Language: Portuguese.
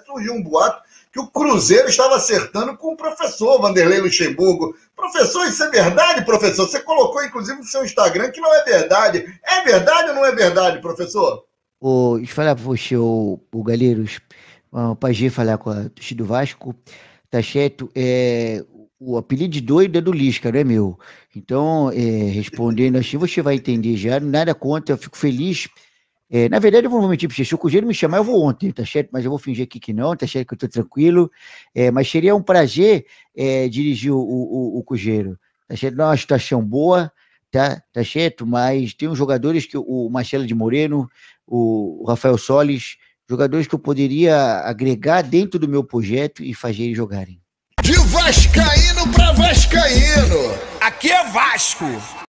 surgiu um boato que o Cruzeiro estava acertando com o professor Vanderlei Luxemburgo. Professor, isso é verdade, professor? Você colocou, inclusive, no seu Instagram que não é verdade. É verdade ou não é verdade, professor? O, deixa eu falar para você, o, o Galeiros, ah, para falar com a torcida do Vasco, tá certo? É, o apelido de doido é do Lisca, não é meu? Então, é, respondendo assim, você vai entender já, nada contra, eu fico feliz é, na verdade, eu vou mentir para vocês. Se o Cruzeiro me chamar, eu vou ontem, tá certo? Mas eu vou fingir aqui que não, tá certo? Que eu tô tranquilo. É, mas seria um prazer é, dirigir o, o, o Cruzeiro, tá certo? Não é uma situação boa, tá, tá certo? Mas tem uns jogadores que o Marcelo de Moreno, o Rafael Solis, jogadores que eu poderia agregar dentro do meu projeto e fazer eles jogarem. De Vascaíno para Vascaíno, aqui é Vasco!